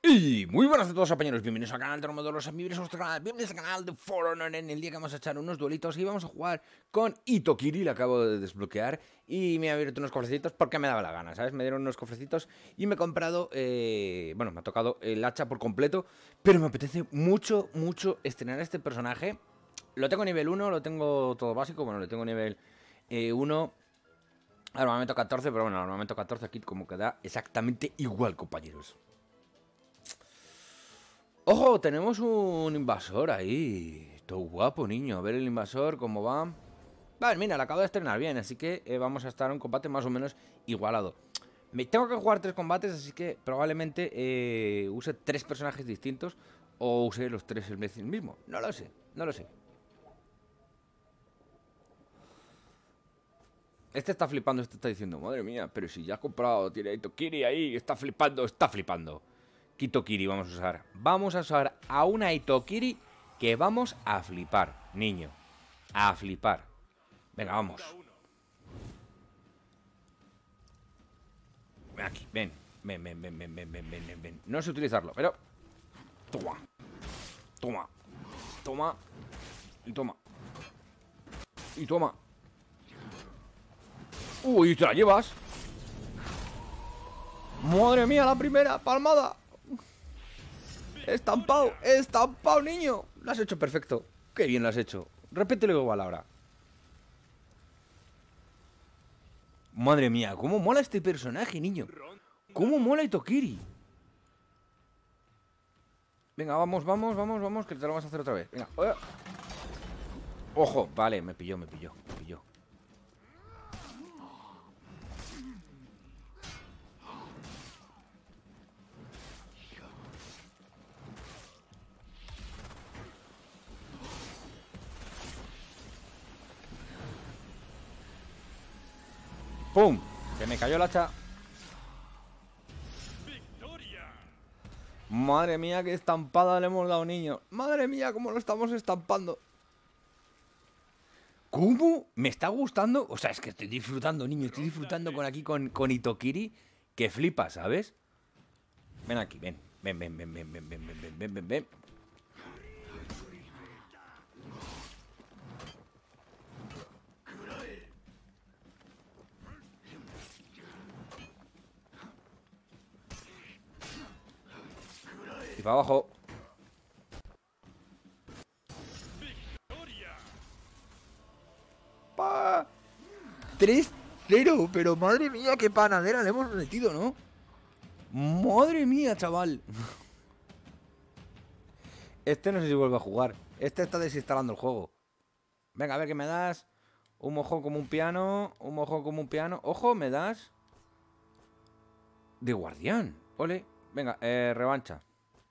Y muy buenas a todos compañeros, bienvenidos al canal de Los bienvenidos a nuestro canal, bienvenidos al canal de Foro En el día que vamos a echar unos duelitos y vamos a jugar con Itokiri, la acabo de desbloquear Y me ha abierto unos cofrecitos porque me daba la gana, ¿sabes? Me dieron unos cofrecitos y me he comprado, eh, bueno, me ha tocado el hacha por completo Pero me apetece mucho, mucho estrenar este personaje Lo tengo nivel 1, lo tengo todo básico, bueno, lo tengo nivel eh, 1 Armamento 14, pero bueno, armamento 14 aquí como que da exactamente igual, compañeros ¡Ojo! Tenemos un invasor ahí. Todo guapo, niño. A ver el invasor, cómo va. Vale, mira, la acabo de estrenar bien, así que eh, vamos a estar en un combate más o menos igualado. Me tengo que jugar tres combates, así que probablemente eh, use tres personajes distintos o use los tres el mismo. No lo sé, no lo sé. Este está flipando, este está diciendo, madre mía, pero si ya ha comprado, tiene Kiri ahí, está flipando, está flipando. Kitokiri vamos a usar. Vamos a usar a una Itokiri que vamos a flipar, niño. A flipar. Venga, vamos. Ven aquí, ven. Ven, ven, ven, ven, ven, ven, ven, ven. No sé utilizarlo, pero... Toma. Toma. Toma. Y toma. Y toma. Uy, te la llevas. Madre mía, la primera palmada. ¡Estampado! ¡Estampado, niño! Lo has hecho perfecto. ¡Qué bien lo has hecho! a la ahora. Madre mía, cómo mola este personaje, niño. Cómo mola Itokiri. Venga, vamos, vamos, vamos, vamos, que te lo vas a hacer otra vez. Venga, eh. ojo. Vale, me pilló, me pilló. ¡Pum! Se me cayó el hacha. Madre mía, qué estampada le hemos dado, niño. Madre mía, cómo lo estamos estampando. ¿Cómo? Me está gustando. O sea, es que estoy disfrutando, niño. Estoy disfrutando con aquí con, con Itokiri. Que flipa, ¿sabes? Ven aquí, ven. Ven, ven, ven, ven, ven, ven, ven, ven, ven, ven. Y para abajo. Pa. 3-0, pero madre mía, qué panadera le hemos metido, ¿no? Madre mía, chaval. Este no sé si vuelve a jugar. Este está desinstalando el juego. Venga, a ver qué me das. Un mojón como un piano. Un mojón como un piano. Ojo, me das. De guardián. Ole. Venga, eh, revancha.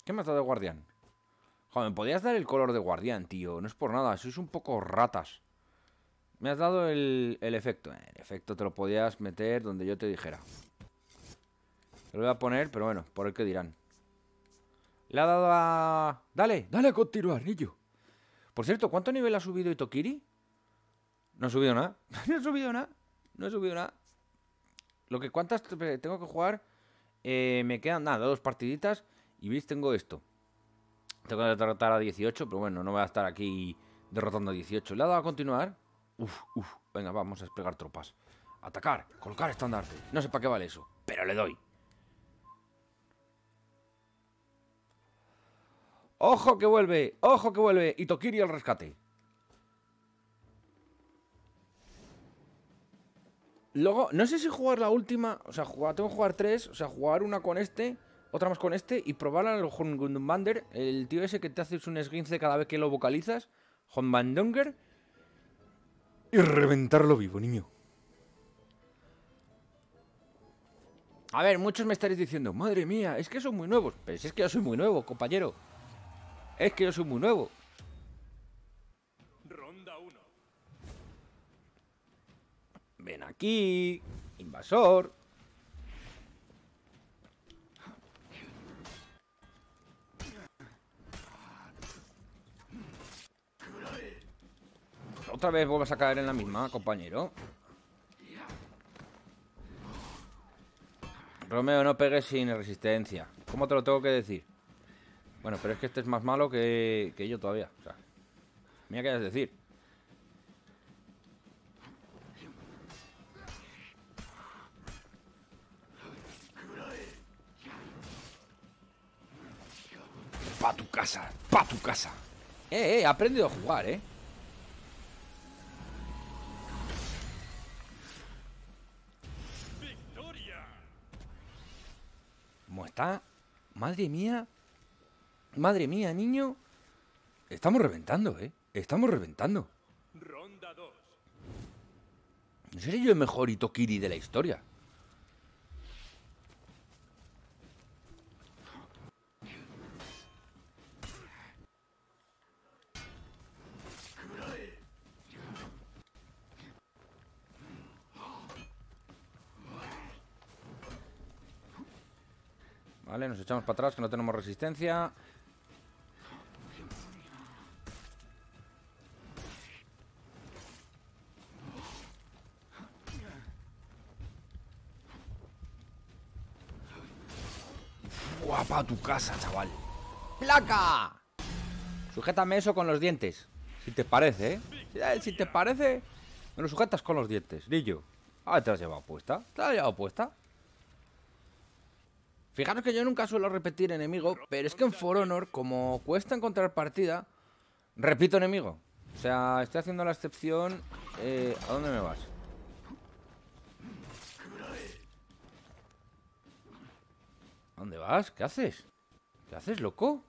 ¿Qué me has dado de guardián? Joder, me podías dar el color de guardián, tío. No es por nada, sois un poco ratas. Me has dado el, el efecto. El efecto te lo podías meter donde yo te dijera. Te lo voy a poner, pero bueno, por el que dirán. Le ha dado a... ¡Dale! ¡Dale a continuar, niño! Por cierto, ¿cuánto nivel ha subido Itokiri? No ha subido nada. no ha subido nada. No ha subido nada. Lo que cuántas tengo que jugar... Eh, me quedan nada, dos partiditas. Y veis, tengo esto. Tengo que derrotar a 18, pero bueno, no voy a estar aquí derrotando a 18. Le ha dado a continuar. Uf, uf. Venga, vamos a desplegar tropas. Atacar, colocar estandarte. No sé para qué vale eso, pero le doy. ¡Ojo que vuelve! ¡Ojo que vuelve! Y Tokiri al rescate. Luego, no sé si jugar la última. O sea, jugar, tengo que jugar tres. O sea, jugar una con este otra más con este y probar al Gundunger, el tío ese que te haces un esguince cada vez que lo vocalizas, Hornbandonger, y reventarlo vivo, niño. A ver, muchos me estaréis diciendo, madre mía, es que son muy nuevos. Pero pues es que yo soy muy nuevo, compañero. Es que yo soy muy nuevo. Ronda 1. Ven aquí, invasor. Otra vez vuelves a caer en la misma, compañero. Romeo, no pegues sin resistencia. ¿Cómo te lo tengo que decir? Bueno, pero es que este es más malo que, que yo todavía. O sea, mira qué decir. Pa' tu casa, pa' tu casa. Eh, eh, he aprendido a jugar, eh. Madre mía. Madre mía, niño. Estamos reventando, ¿eh? Estamos reventando. Ronda 2. seré yo el mejor Itokiri de la historia? Vale, nos echamos para atrás que no tenemos resistencia. Guapa tu casa, chaval. ¡Placa! Sujétame eso con los dientes. Si te parece, ¿eh? Si eh, te parece, me lo sujetas con los dientes, Lillo. Ah, te lo has llevado puesta. Te lo has llevado puesta. Fijaros que yo nunca suelo repetir enemigo, pero es que en For Honor, como cuesta encontrar partida, repito enemigo. O sea, estoy haciendo la excepción... Eh, ¿A dónde me vas? ¿A dónde vas? ¿Qué haces? ¿Qué haces, loco?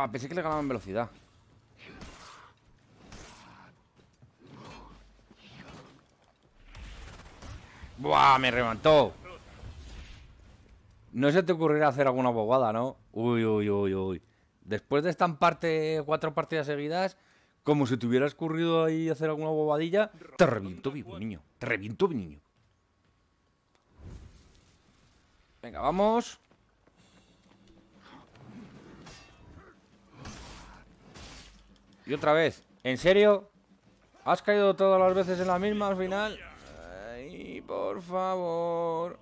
Ah, pensé que le ganaban velocidad. ¡Buah! Me remató No se te ocurrirá hacer alguna bobada, ¿no? Uy, uy, uy, uy. Después de parte, cuatro partidas seguidas, como si te hubieras ocurrido ahí hacer alguna bobadilla, te reviento vivo, niño. Te reviento, niño. Venga, vamos. Y otra vez. ¿En serio? ¿Has caído todas las veces en la misma al final? Ay, por favor.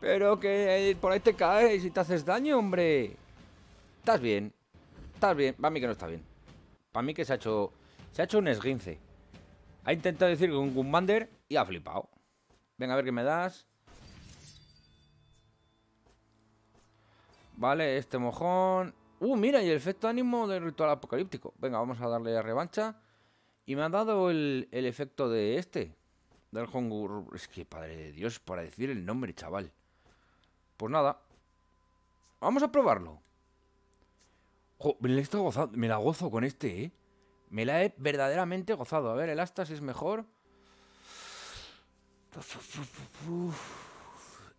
Pero que eh, por ahí te caes y te haces daño, hombre. Estás bien. Estás bien. Para mí que no está bien. Para mí que se ha hecho. Se ha hecho un esguince. Ha intentado decir con un Gumbander y ha flipado. Venga, a ver qué me das. Vale, este mojón. Uh, mira, y el efecto ánimo del ritual apocalíptico. Venga, vamos a darle a revancha. Y me ha dado el, efecto de este. Del Hongur. Es que, padre de Dios, para decir el nombre, chaval. Pues nada. Vamos a probarlo. me la, gozo con este, ¿eh? Me la he verdaderamente gozado. A ver, el Astas es mejor.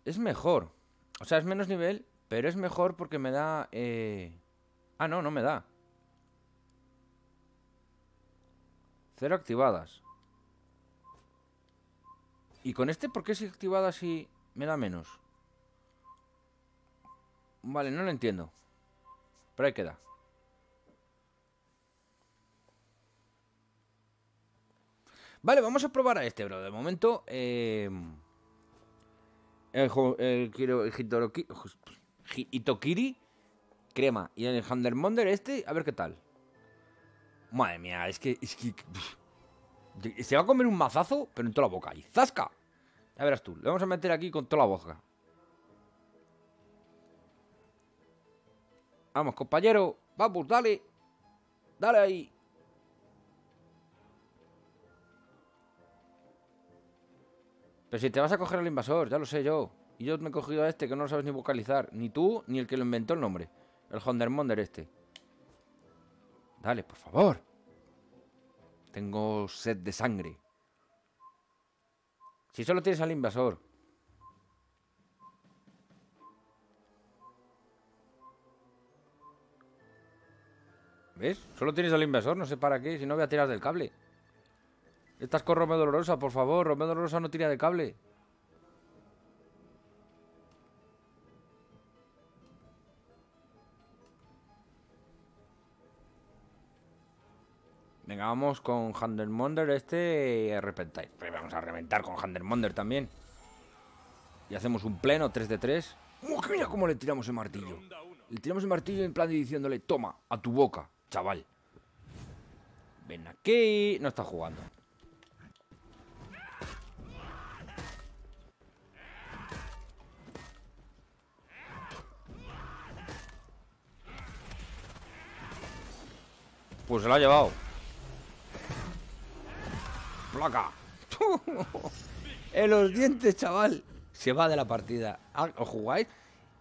Es mejor. O sea, es menos nivel, pero es mejor porque me da... Eh, Ah, no, no me da. Cero activadas. ¿Y con este por qué es activada si me da menos? Vale, no lo entiendo. Pero ahí queda. Vale, vamos a probar a este, bro. De momento, eh... El, el, crema. Y en el Handelmonder este, a ver qué tal. Madre mía, es que, es que... Se va a comer un mazazo, pero en toda la boca. ¡Y zasca! a verás tú, le vamos a meter aquí con toda la boca. Vamos, compañero. Vamos, pues, dale. Dale ahí. Pero si te vas a coger al invasor, ya lo sé yo. Y yo me he cogido a este que no lo sabes ni vocalizar. Ni tú, ni el que lo inventó el nombre. El Hondermonder este. Dale, por favor. Tengo sed de sangre. Si solo tienes al invasor. ¿Ves? Solo tienes al invasor, no sé para qué, si no voy a tirar del cable. Estás con Romeo Dolorosa, por favor. Romeo Dolorosa no tira de cable. Venga, vamos con Monder este y eh, Pues Vamos a reventar con Monder también. Y hacemos un pleno 3 de 3. mira cómo le tiramos el martillo! Le tiramos el martillo en plan de diciéndole, toma, a tu boca, chaval. Ven aquí. No está jugando. Pues se lo ha llevado placa. en los dientes, chaval. Se va de la partida. ¿Os jugáis?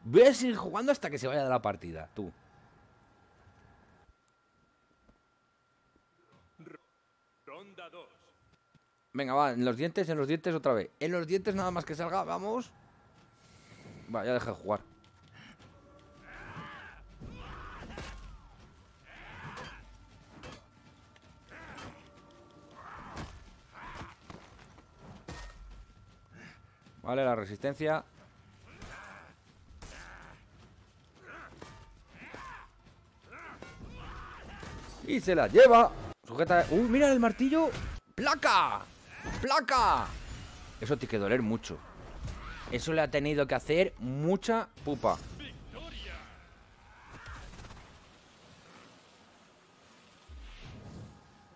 Voy a seguir jugando hasta que se vaya de la partida, tú. Ronda 2. Venga, va, en los dientes, en los dientes otra vez. En los dientes nada más que salga, vamos. Va, ya deja de jugar. Vale, la resistencia. Y se la lleva. Sujeta... ¡Uh, mira el martillo! ¡Placa! ¡Placa! Eso tiene que doler mucho. Eso le ha tenido que hacer mucha pupa.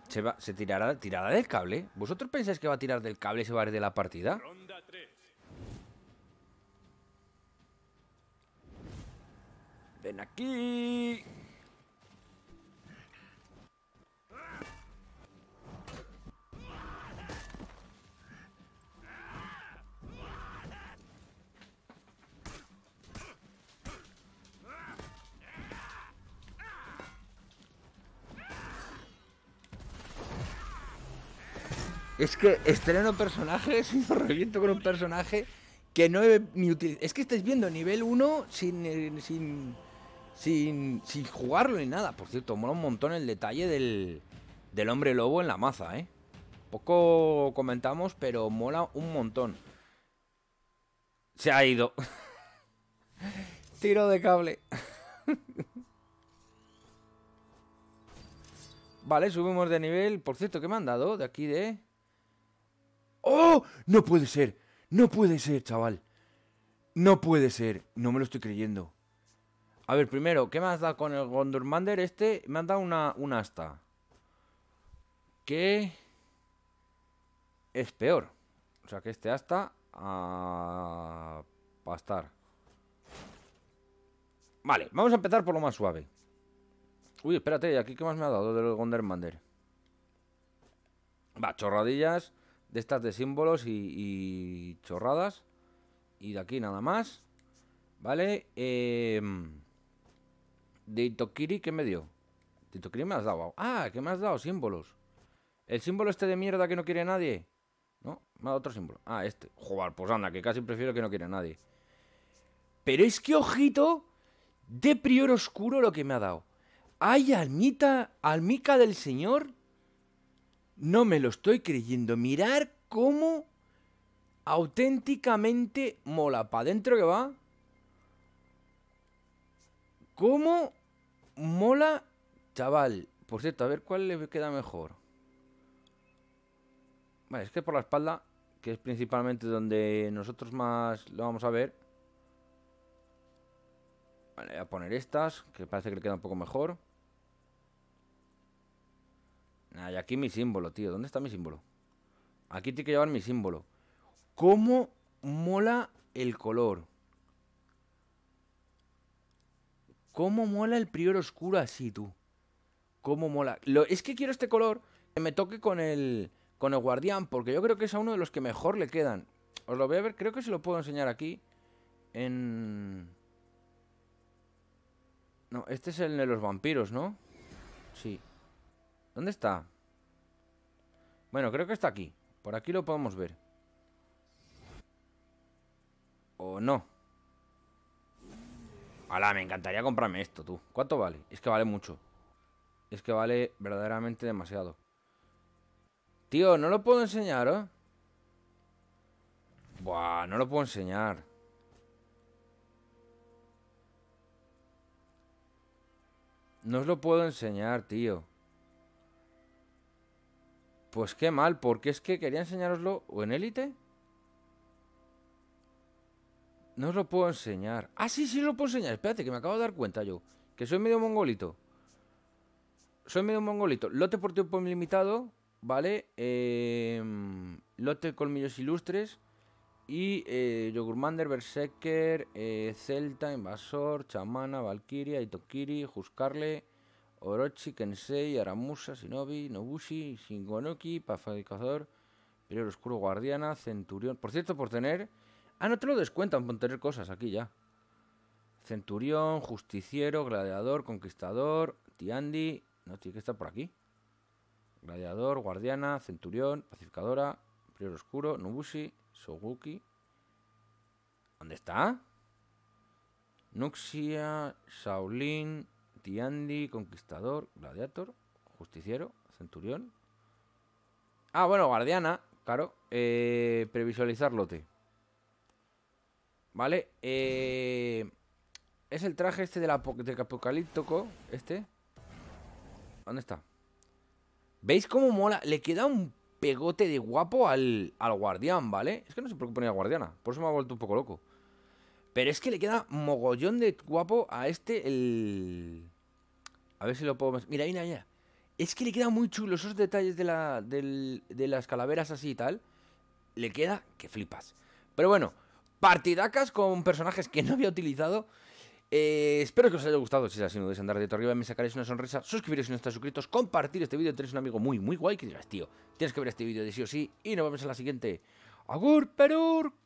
Se, va, se tirará, tirará del cable. ¿Vosotros pensáis que va a tirar del cable y se va a ir de la partida? Ven aquí. Es que estreno personajes y reviento con un personaje que no he ni Es que estáis viendo nivel 1 sin, eh, sin, sin, sin jugarlo ni nada. Por cierto, mola un montón el detalle del, del hombre lobo en la maza, ¿eh? Poco comentamos, pero mola un montón. Se ha ido. Tiro de cable. vale, subimos de nivel. Por cierto, ¿qué me han dado de aquí de...? ¡Oh! No puede ser. No puede ser, chaval. No puede ser. No me lo estoy creyendo. A ver, primero, ¿qué me has dado con el Gondormander este? Me ha dado una, una asta. Que es peor. O sea, que este asta a ah, pastar. Vale, vamos a empezar por lo más suave. Uy, espérate, ¿y ¿aquí qué más me ha dado del Gondormander? Va, chorradillas de estas de símbolos y, y chorradas. Y de aquí nada más. Vale, eh... De Itokiri, ¿qué me dio? De Itokiri me has dado. Ah, ¿qué me has dado? Símbolos. El símbolo este de mierda que no quiere nadie. ¿No? Me ha dado otro símbolo. Ah, este. Joder, pues anda, que casi prefiero que no quiera nadie. Pero es que, ojito, de prior oscuro lo que me ha dado. Ay, almita, almica del señor. No me lo estoy creyendo. Mirar cómo auténticamente mola. Para adentro que va. ¿Cómo mola, chaval? Por cierto, a ver cuál le queda mejor. Vale, es que por la espalda, que es principalmente donde nosotros más lo vamos a ver. Vale, voy a poner estas, que parece que le queda un poco mejor. Nada, y aquí mi símbolo, tío. ¿Dónde está mi símbolo? Aquí tiene que llevar mi símbolo. ¿Cómo mola el color? ¿Cómo mola el prior oscuro así, tú? ¿Cómo mola? es que quiero este color que me toque con el, con el guardián, porque yo creo que es a uno de los que mejor le quedan. Os lo voy a ver, creo que se lo puedo enseñar aquí. En... No, este es el de los vampiros, ¿no? Sí. ¿Dónde está? Bueno, creo que está aquí. Por aquí lo podemos ver. ¿O no? Hola, me encantaría comprarme esto, tú. ¿Cuánto vale? Es que vale mucho. Es que vale verdaderamente demasiado. Tío, no lo puedo enseñar, ¿eh? Buah, no lo puedo enseñar. No os lo puedo enseñar, tío. Pues qué mal, porque es que quería enseñároslo o en élite no os lo puedo enseñar. Ah, sí, sí lo puedo enseñar. Espérate, que me acabo de dar cuenta yo. Que soy medio mongolito. Soy medio mongolito. Lote por tiempo limitado, ¿vale? Em, lote colmillos ilustres. Y eh, Yogurmander, Berserker, eh, Celta, Invasor, Chamana, Valkyria, Itokiri, Juscarle Orochi, Kensei, Aramusa, Shinobi, Nobushi, Shingonoki, Pafa pero Oscuro Guardiana, Centurión. Por cierto, por tener Ah, no te lo descuentan por tener cosas aquí ya. Centurión, justiciero, gladiador, conquistador, tiandi. No, tiene que estar por aquí. Gladiador, guardiana, centurión, pacificadora, prior oscuro, nubushi, soguki. ¿Dónde está? Nuxia, Shaolin, Tiandi, Conquistador, Gladiator, Justiciero, Centurión. Ah, bueno, Guardiana, claro. Eh, previsualizar lote. ¿Vale? Eh, es el traje este del, apocalíptico. Este. ¿Dónde está? ¿Veis cómo mola? Le queda un pegote de guapo al, guardián, ¿vale? Es que no se preocupa ni al guardiana. Por eso me ha vuelto un poco loco. Pero es que le queda mogollón de guapo a este, A ver si lo puedo... Mira, mira, mira. Es que le queda muy chulo esos detalles de, la, del, de las calaveras así y tal. Le queda que flipas. Pero bueno, partidacas con personajes que no había utilizado. Eh, espero que os haya gustado. Si es así, no deis andar de arriba. Me sacaréis una sonrisa. Suscribiros si no estáis suscritos. Compartir este vídeo. Tenéis un amigo muy, muy guay que dirás, tío, tienes que ver este vídeo de sí o sí. Y nos vemos en la siguiente. Agur, Perur.